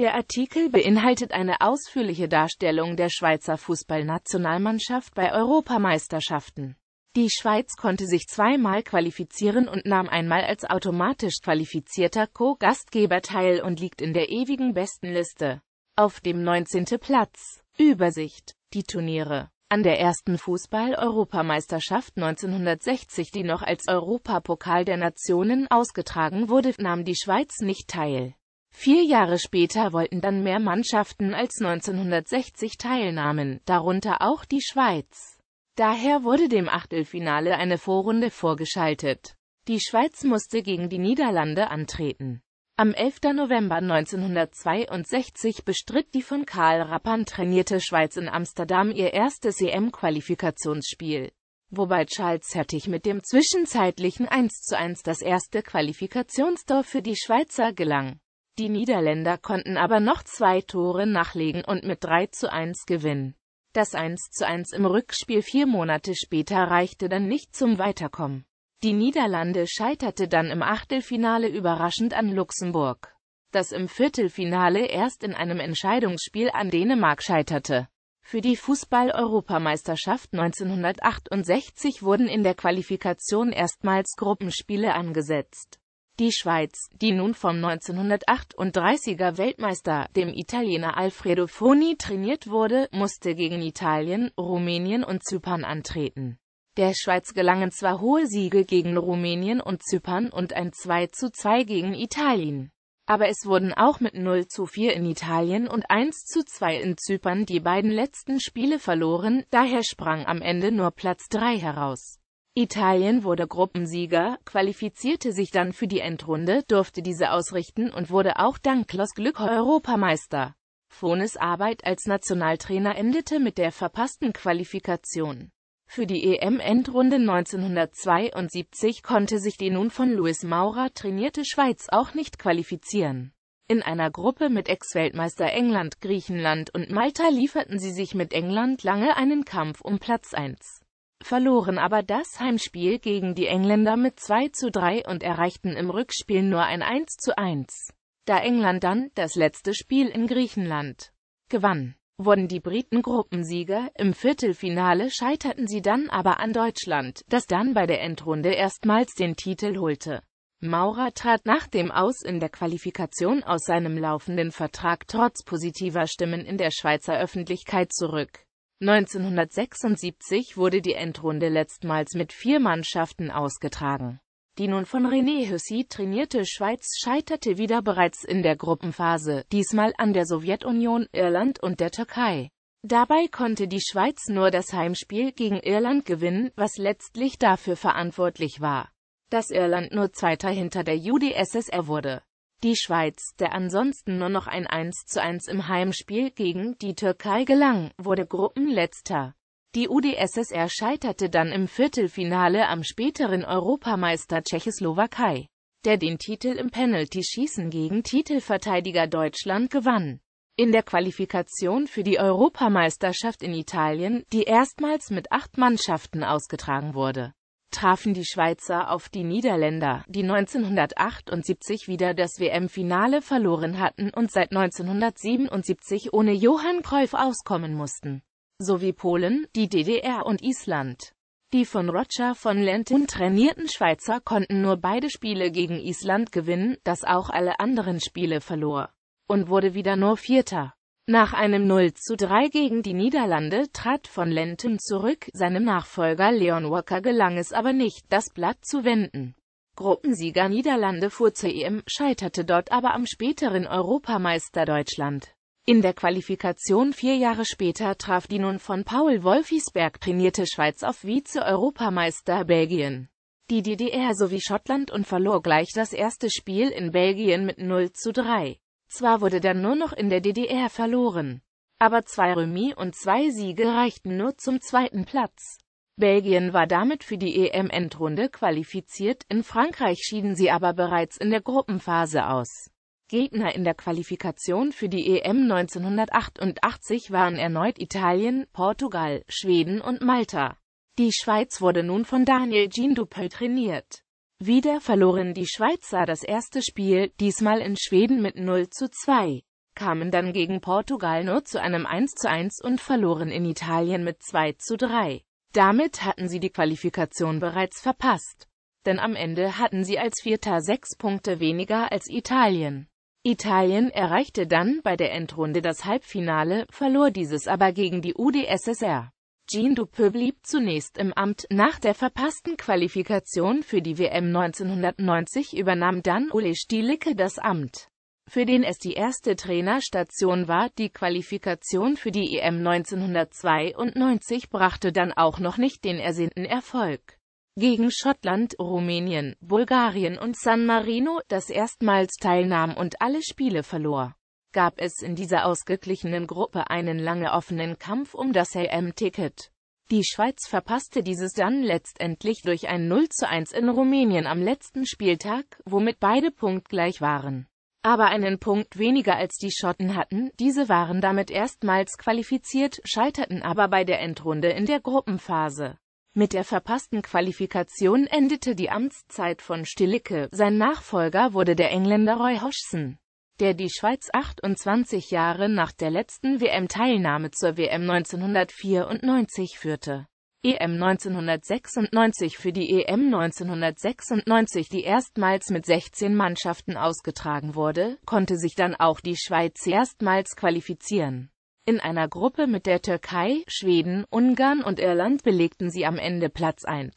Der Artikel beinhaltet eine ausführliche Darstellung der Schweizer Fußballnationalmannschaft bei Europameisterschaften. Die Schweiz konnte sich zweimal qualifizieren und nahm einmal als automatisch qualifizierter Co-Gastgeber teil und liegt in der ewigen Bestenliste auf dem 19. Platz. Übersicht. Die Turniere. An der ersten Fußball-Europameisterschaft 1960, die noch als Europapokal der Nationen ausgetragen wurde, nahm die Schweiz nicht teil. Vier Jahre später wollten dann mehr Mannschaften als 1960 teilnahmen, darunter auch die Schweiz. Daher wurde dem Achtelfinale eine Vorrunde vorgeschaltet. Die Schweiz musste gegen die Niederlande antreten. Am 11. November 1962 bestritt die von Karl Rappan trainierte Schweiz in Amsterdam ihr erstes EM-Qualifikationsspiel, wobei Charles Hettich mit dem zwischenzeitlichen 1 zu 1 das erste Qualifikationsdorf für die Schweizer gelang. Die Niederländer konnten aber noch zwei Tore nachlegen und mit 3 zu 1 gewinnen. Das 1 zu 1 im Rückspiel vier Monate später reichte dann nicht zum Weiterkommen. Die Niederlande scheiterte dann im Achtelfinale überraschend an Luxemburg, das im Viertelfinale erst in einem Entscheidungsspiel an Dänemark scheiterte. Für die Fußball-Europameisterschaft 1968 wurden in der Qualifikation erstmals Gruppenspiele angesetzt. Die Schweiz, die nun vom 1938er Weltmeister, dem Italiener Alfredo Foni trainiert wurde, musste gegen Italien, Rumänien und Zypern antreten. Der Schweiz gelangen zwar hohe Siege gegen Rumänien und Zypern und ein 2 zu 2 gegen Italien. Aber es wurden auch mit 0 zu 4 in Italien und 1 zu 2 in Zypern die beiden letzten Spiele verloren, daher sprang am Ende nur Platz 3 heraus. Italien wurde Gruppensieger, qualifizierte sich dann für die Endrunde, durfte diese ausrichten und wurde auch dank Klos Glück Europameister. Fones Arbeit als Nationaltrainer endete mit der verpassten Qualifikation. Für die EM-Endrunde 1972 konnte sich die nun von Luis Maurer trainierte Schweiz auch nicht qualifizieren. In einer Gruppe mit Ex-Weltmeister England, Griechenland und Malta lieferten sie sich mit England lange einen Kampf um Platz 1 verloren aber das Heimspiel gegen die Engländer mit 2 zu 3 und erreichten im Rückspiel nur ein 1 zu 1. Da England dann, das letzte Spiel in Griechenland, gewann, wurden die Briten Gruppensieger, im Viertelfinale scheiterten sie dann aber an Deutschland, das dann bei der Endrunde erstmals den Titel holte. Maurer trat nach dem Aus in der Qualifikation aus seinem laufenden Vertrag trotz positiver Stimmen in der Schweizer Öffentlichkeit zurück. 1976 wurde die Endrunde letztmals mit vier Mannschaften ausgetragen. Die nun von René Hussy trainierte Schweiz scheiterte wieder bereits in der Gruppenphase, diesmal an der Sowjetunion, Irland und der Türkei. Dabei konnte die Schweiz nur das Heimspiel gegen Irland gewinnen, was letztlich dafür verantwortlich war, dass Irland nur Zweiter hinter der UdSSR wurde. Die Schweiz, der ansonsten nur noch ein 1 zu 1 im Heimspiel gegen die Türkei gelang, wurde Gruppenletzter. Die UdSSR scheiterte dann im Viertelfinale am späteren Europameister Tschechoslowakei, der den Titel im Penalty-Schießen gegen Titelverteidiger Deutschland gewann. In der Qualifikation für die Europameisterschaft in Italien, die erstmals mit acht Mannschaften ausgetragen wurde trafen die Schweizer auf die Niederländer, die 1978 wieder das WM-Finale verloren hatten und seit 1977 ohne Johann Cruyff auskommen mussten, sowie Polen, die DDR und Island. Die von Roger von Lenten trainierten Schweizer konnten nur beide Spiele gegen Island gewinnen, das auch alle anderen Spiele verlor, und wurde wieder nur Vierter. Nach einem 0 zu 3 gegen die Niederlande trat von Lenten zurück, seinem Nachfolger Leon Walker gelang es aber nicht, das Blatt zu wenden. Gruppensieger Niederlande fuhr zur EM, scheiterte dort aber am späteren Europameister Deutschland. In der Qualifikation vier Jahre später traf die nun von Paul Wolfisberg trainierte Schweiz auf Vize-Europameister Belgien. Die DDR sowie Schottland und verlor gleich das erste Spiel in Belgien mit 0 zu 3. Zwar wurde dann nur noch in der DDR verloren, aber zwei Remis und zwei Siege reichten nur zum zweiten Platz. Belgien war damit für die EM-Endrunde qualifiziert, in Frankreich schieden sie aber bereits in der Gruppenphase aus. Gegner in der Qualifikation für die EM 1988 waren erneut Italien, Portugal, Schweden und Malta. Die Schweiz wurde nun von Daniel Gindupe trainiert. Wieder verloren die Schweizer das erste Spiel, diesmal in Schweden mit 0 zu 2, kamen dann gegen Portugal nur zu einem 1 zu 1 und verloren in Italien mit 2 zu 3. Damit hatten sie die Qualifikation bereits verpasst, denn am Ende hatten sie als Vierter sechs Punkte weniger als Italien. Italien erreichte dann bei der Endrunde das Halbfinale, verlor dieses aber gegen die UdSSR. Jean Dupuy blieb zunächst im Amt. Nach der verpassten Qualifikation für die WM 1990 übernahm dann Ole Stielicke das Amt, für den es die erste Trainerstation war. Die Qualifikation für die EM 1992 brachte dann auch noch nicht den ersehnten Erfolg. Gegen Schottland, Rumänien, Bulgarien und San Marino, das erstmals teilnahm und alle Spiele verlor gab es in dieser ausgeglichenen Gruppe einen lange offenen Kampf um das am ticket Die Schweiz verpasste dieses dann letztendlich durch ein 0 zu 1 in Rumänien am letzten Spieltag, womit beide punktgleich waren. Aber einen Punkt weniger als die Schotten hatten, diese waren damit erstmals qualifiziert, scheiterten aber bei der Endrunde in der Gruppenphase. Mit der verpassten Qualifikation endete die Amtszeit von Stillicke, sein Nachfolger wurde der Engländer Roy Hodgson der die Schweiz 28 Jahre nach der letzten WM-Teilnahme zur WM 1994 führte. EM 1996 für die EM 1996, die erstmals mit 16 Mannschaften ausgetragen wurde, konnte sich dann auch die Schweiz erstmals qualifizieren. In einer Gruppe mit der Türkei, Schweden, Ungarn und Irland belegten sie am Ende Platz 1,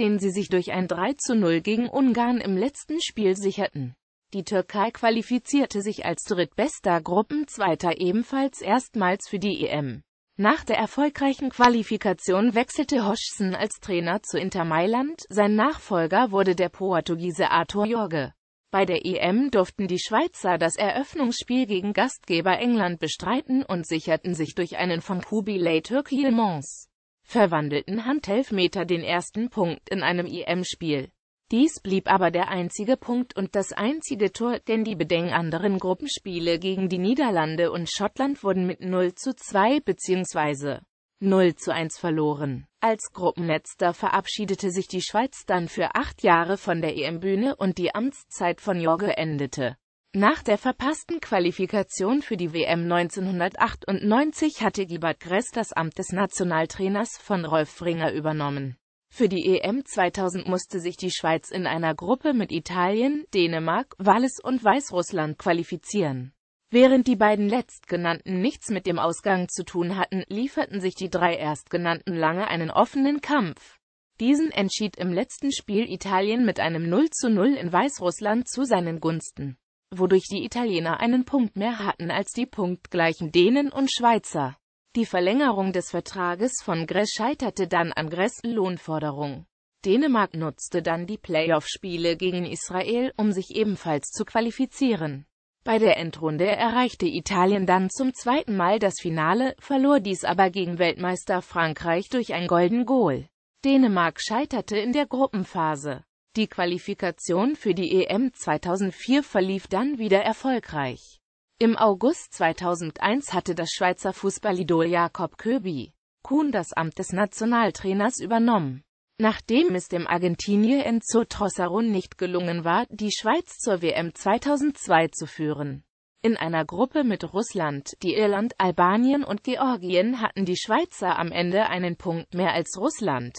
den sie sich durch ein 3 zu 0 gegen Ungarn im letzten Spiel sicherten. Die Türkei qualifizierte sich als drittbester Gruppenzweiter ebenfalls erstmals für die EM. Nach der erfolgreichen Qualifikation wechselte Hoschsen als Trainer zu Inter Mailand, sein Nachfolger wurde der Portugiese Arthur Jorge. Bei der EM durften die Schweizer das Eröffnungsspiel gegen Gastgeber England bestreiten und sicherten sich durch einen von Kubilay Türkilmons verwandelten Handelfmeter den ersten Punkt in einem EM-Spiel. Dies blieb aber der einzige Punkt und das einzige Tor, denn die Bedenken anderen Gruppenspiele gegen die Niederlande und Schottland wurden mit 0 zu 2 bzw. 0 zu 1 verloren. Als Gruppenletzter verabschiedete sich die Schweiz dann für acht Jahre von der EM-Bühne und die Amtszeit von Jorge endete. Nach der verpassten Qualifikation für die WM 1998 hatte Gilbert Gress das Amt des Nationaltrainers von Rolf Fringer übernommen. Für die EM 2000 musste sich die Schweiz in einer Gruppe mit Italien, Dänemark, Wallis und Weißrussland qualifizieren. Während die beiden letztgenannten nichts mit dem Ausgang zu tun hatten, lieferten sich die drei erstgenannten lange einen offenen Kampf. Diesen entschied im letzten Spiel Italien mit einem 0 zu 0 in Weißrussland zu seinen Gunsten, wodurch die Italiener einen Punkt mehr hatten als die punktgleichen Dänen und Schweizer. Die Verlängerung des Vertrages von Gress scheiterte dann an Gress' Lohnforderung. Dänemark nutzte dann die Playoff-Spiele gegen Israel, um sich ebenfalls zu qualifizieren. Bei der Endrunde erreichte Italien dann zum zweiten Mal das Finale, verlor dies aber gegen Weltmeister Frankreich durch ein Golden Goal. Dänemark scheiterte in der Gruppenphase. Die Qualifikation für die EM 2004 verlief dann wieder erfolgreich. Im August 2001 hatte das Schweizer Fußballidol Jakob Köbi Kuhn das Amt des Nationaltrainers übernommen. Nachdem es dem Argentinier Enzo Trossarun nicht gelungen war, die Schweiz zur WM 2002 zu führen. In einer Gruppe mit Russland, die Irland, Albanien und Georgien hatten die Schweizer am Ende einen Punkt mehr als Russland,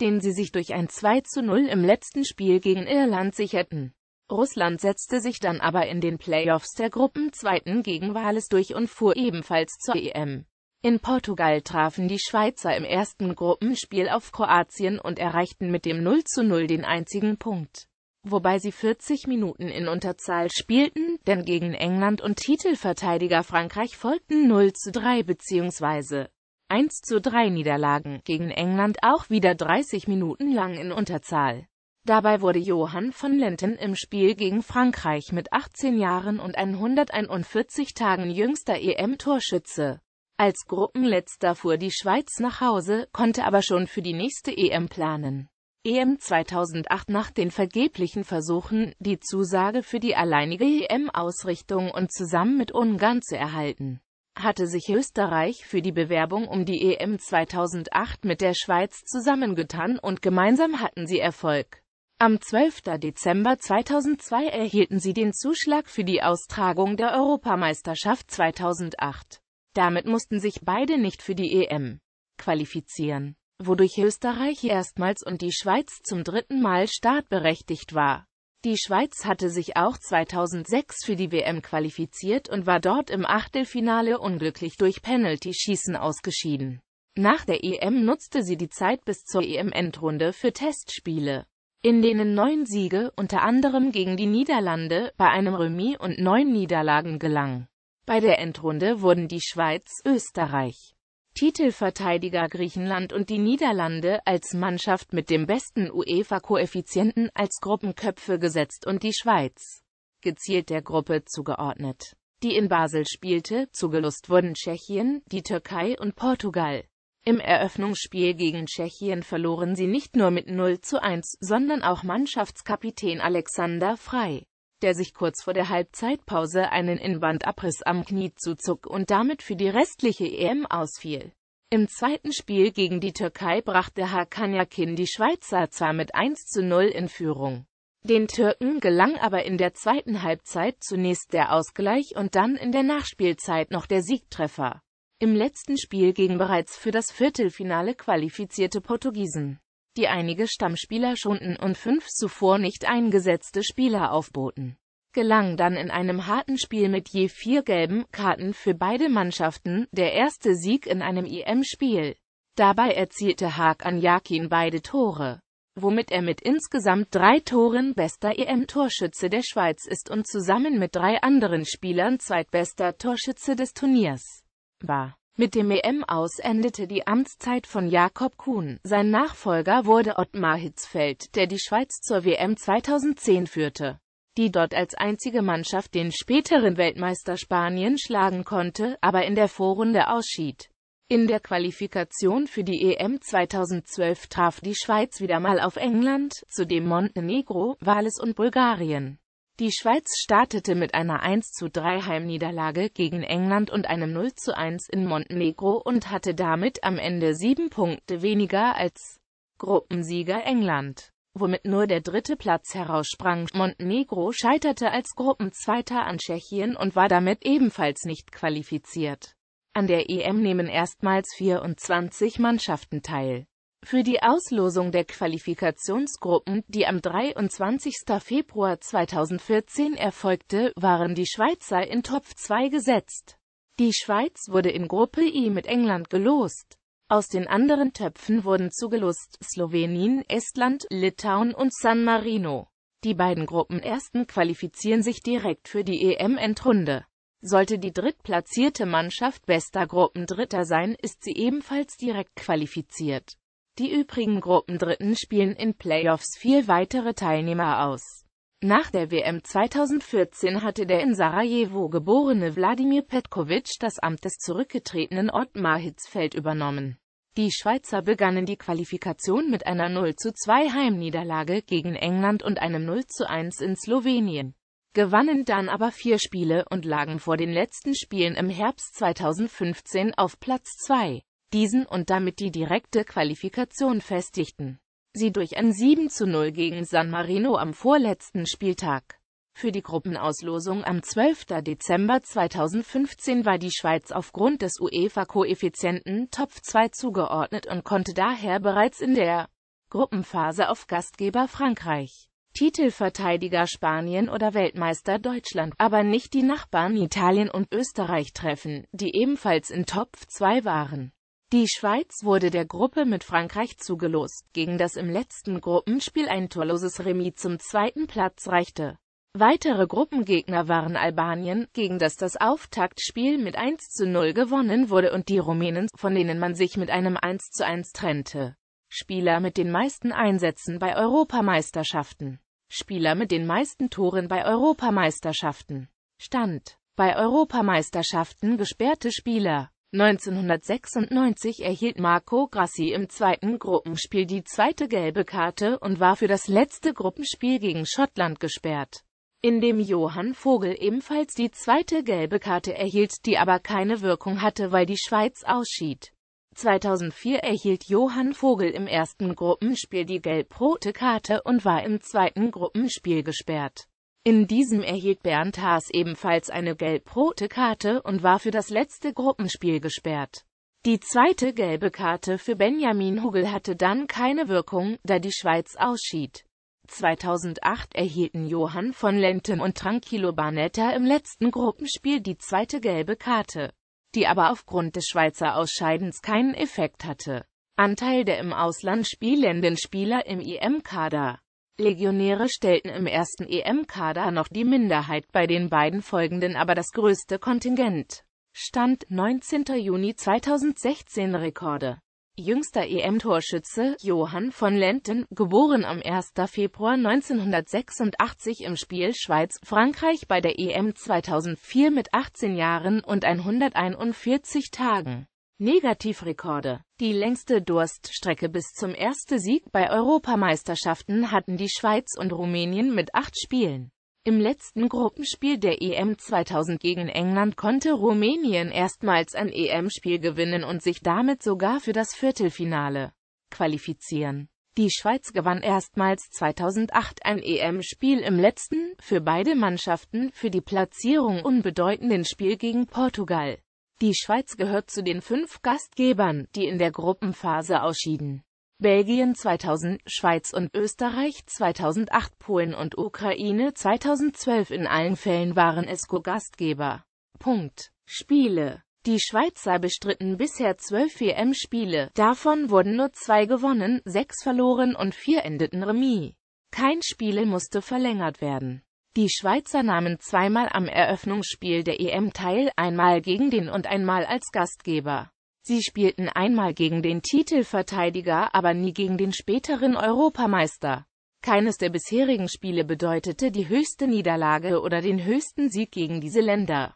den sie sich durch ein 2 zu 0 im letzten Spiel gegen Irland sicherten. Russland setzte sich dann aber in den Playoffs der Gruppenzweiten gegen Wales durch und fuhr ebenfalls zur EM. In Portugal trafen die Schweizer im ersten Gruppenspiel auf Kroatien und erreichten mit dem 0 zu 0 den einzigen Punkt. Wobei sie 40 Minuten in Unterzahl spielten, denn gegen England und Titelverteidiger Frankreich folgten 0 zu 3 bzw. 1 zu 3 Niederlagen, gegen England auch wieder 30 Minuten lang in Unterzahl. Dabei wurde Johann von Lenten im Spiel gegen Frankreich mit 18 Jahren und 141 Tagen jüngster EM-Torschütze. Als Gruppenletzter fuhr die Schweiz nach Hause, konnte aber schon für die nächste EM planen. EM 2008 Nach den vergeblichen Versuchen, die Zusage für die alleinige EM-Ausrichtung und zusammen mit Ungarn zu erhalten, hatte sich Österreich für die Bewerbung um die EM 2008 mit der Schweiz zusammengetan und gemeinsam hatten sie Erfolg. Am 12. Dezember 2002 erhielten sie den Zuschlag für die Austragung der Europameisterschaft 2008. Damit mussten sich beide nicht für die EM qualifizieren, wodurch Österreich erstmals und die Schweiz zum dritten Mal startberechtigt war. Die Schweiz hatte sich auch 2006 für die WM qualifiziert und war dort im Achtelfinale unglücklich durch Penalty-Schießen ausgeschieden. Nach der EM nutzte sie die Zeit bis zur EM-Endrunde für Testspiele in denen neun Siege unter anderem gegen die Niederlande bei einem Remis und neun Niederlagen gelangen. Bei der Endrunde wurden die Schweiz, Österreich, Titelverteidiger Griechenland und die Niederlande als Mannschaft mit dem besten UEFA-Koeffizienten als Gruppenköpfe gesetzt und die Schweiz gezielt der Gruppe zugeordnet. Die in Basel spielte, zugelost wurden Tschechien, die Türkei und Portugal. Im Eröffnungsspiel gegen Tschechien verloren sie nicht nur mit 0 zu 1, sondern auch Mannschaftskapitän Alexander Frei, der sich kurz vor der Halbzeitpause einen Inbandabriss am Knie zuzog und damit für die restliche EM ausfiel. Im zweiten Spiel gegen die Türkei brachte Hakan die Schweizer zwar mit 1 zu 0 in Führung. Den Türken gelang aber in der zweiten Halbzeit zunächst der Ausgleich und dann in der Nachspielzeit noch der Siegtreffer im letzten Spiel gegen bereits für das Viertelfinale qualifizierte Portugiesen, die einige Stammspieler schonten und fünf zuvor nicht eingesetzte Spieler aufboten. Gelang dann in einem harten Spiel mit je vier gelben Karten für beide Mannschaften der erste Sieg in einem EM-Spiel. Dabei erzielte Haag an Jakin beide Tore, womit er mit insgesamt drei Toren bester EM-Torschütze der Schweiz ist und zusammen mit drei anderen Spielern zweitbester Torschütze des Turniers war. Mit dem EM aus endete die Amtszeit von Jakob Kuhn. Sein Nachfolger wurde Ottmar Hitzfeld, der die Schweiz zur WM 2010 führte, die dort als einzige Mannschaft den späteren Weltmeister Spanien schlagen konnte, aber in der Vorrunde ausschied. In der Qualifikation für die EM 2012 traf die Schweiz wieder mal auf England, zudem Montenegro, Wales und Bulgarien. Die Schweiz startete mit einer 1 zu 3 Heimniederlage gegen England und einem 0 zu 1 in Montenegro und hatte damit am Ende sieben Punkte weniger als Gruppensieger England, womit nur der dritte Platz heraussprang. Montenegro scheiterte als Gruppenzweiter an Tschechien und war damit ebenfalls nicht qualifiziert. An der EM nehmen erstmals 24 Mannschaften teil. Für die Auslosung der Qualifikationsgruppen, die am 23. Februar 2014 erfolgte, waren die Schweizer in Topf 2 gesetzt. Die Schweiz wurde in Gruppe I e mit England gelost. Aus den anderen Töpfen wurden zugelost Slowenien, Estland, Litauen und San Marino. Die beiden Gruppenersten qualifizieren sich direkt für die EM-Endrunde. Sollte die drittplatzierte Mannschaft bester Gruppendritter sein, ist sie ebenfalls direkt qualifiziert. Die übrigen Gruppendritten spielen in Playoffs vier weitere Teilnehmer aus. Nach der WM 2014 hatte der in Sarajevo geborene Wladimir Petkovic das Amt des zurückgetretenen Ottmar Hitzfeld übernommen. Die Schweizer begannen die Qualifikation mit einer 0 zu 2 Heimniederlage gegen England und einem 0 zu 1 in Slowenien, gewannen dann aber vier Spiele und lagen vor den letzten Spielen im Herbst 2015 auf Platz 2 diesen und damit die direkte Qualifikation festigten sie durch ein 7 zu 0 gegen San Marino am vorletzten Spieltag. Für die Gruppenauslosung am 12. Dezember 2015 war die Schweiz aufgrund des UEFA-Koeffizienten Topf 2 zugeordnet und konnte daher bereits in der Gruppenphase auf Gastgeber Frankreich, Titelverteidiger Spanien oder Weltmeister Deutschland, aber nicht die Nachbarn Italien und Österreich treffen, die ebenfalls in Topf 2 waren. Die Schweiz wurde der Gruppe mit Frankreich zugelost, gegen das im letzten Gruppenspiel ein torloses Remis zum zweiten Platz reichte. Weitere Gruppengegner waren Albanien, gegen das das Auftaktspiel mit 1 zu 0 gewonnen wurde und die Rumänen, von denen man sich mit einem 1 zu 1 trennte. Spieler mit den meisten Einsätzen bei Europameisterschaften. Spieler mit den meisten Toren bei Europameisterschaften. Stand. Bei Europameisterschaften gesperrte Spieler. 1996 erhielt Marco Grassi im zweiten Gruppenspiel die zweite gelbe Karte und war für das letzte Gruppenspiel gegen Schottland gesperrt. In dem Johann Vogel ebenfalls die zweite gelbe Karte erhielt, die aber keine Wirkung hatte, weil die Schweiz ausschied. 2004 erhielt Johann Vogel im ersten Gruppenspiel die gelb-rote Karte und war im zweiten Gruppenspiel gesperrt. In diesem erhielt Bernd Haas ebenfalls eine gelb-rote Karte und war für das letzte Gruppenspiel gesperrt. Die zweite gelbe Karte für Benjamin Hugel hatte dann keine Wirkung, da die Schweiz ausschied. 2008 erhielten Johann von Lenten und Tranquillo Barnetta im letzten Gruppenspiel die zweite gelbe Karte, die aber aufgrund des Schweizer Ausscheidens keinen Effekt hatte. Anteil der im Ausland spielenden Spieler im IM-Kader e Legionäre stellten im ersten EM-Kader noch die Minderheit, bei den beiden folgenden aber das größte Kontingent. Stand 19. Juni 2016 Rekorde. Jüngster EM-Torschütze, Johann von Lenten, geboren am 1. Februar 1986 im Spiel Schweiz-Frankreich bei der EM 2004 mit 18 Jahren und 141 Tagen. Negativrekorde. Die längste Durststrecke bis zum ersten Sieg bei Europameisterschaften hatten die Schweiz und Rumänien mit acht Spielen. Im letzten Gruppenspiel der EM 2000 gegen England konnte Rumänien erstmals ein EM-Spiel gewinnen und sich damit sogar für das Viertelfinale qualifizieren. Die Schweiz gewann erstmals 2008 ein EM-Spiel im letzten, für beide Mannschaften, für die Platzierung unbedeutenden Spiel gegen Portugal. Die Schweiz gehört zu den fünf Gastgebern, die in der Gruppenphase ausschieden. Belgien 2000, Schweiz und Österreich 2008, Polen und Ukraine 2012 in allen Fällen waren es Co-Gastgeber. Punkt. Spiele Die Schweiz sei bestritten bisher zwölf WM-Spiele, davon wurden nur zwei gewonnen, sechs verloren und vier endeten remis. Kein Spiel musste verlängert werden. Die Schweizer nahmen zweimal am Eröffnungsspiel der EM teil, einmal gegen den und einmal als Gastgeber. Sie spielten einmal gegen den Titelverteidiger, aber nie gegen den späteren Europameister. Keines der bisherigen Spiele bedeutete die höchste Niederlage oder den höchsten Sieg gegen diese Länder.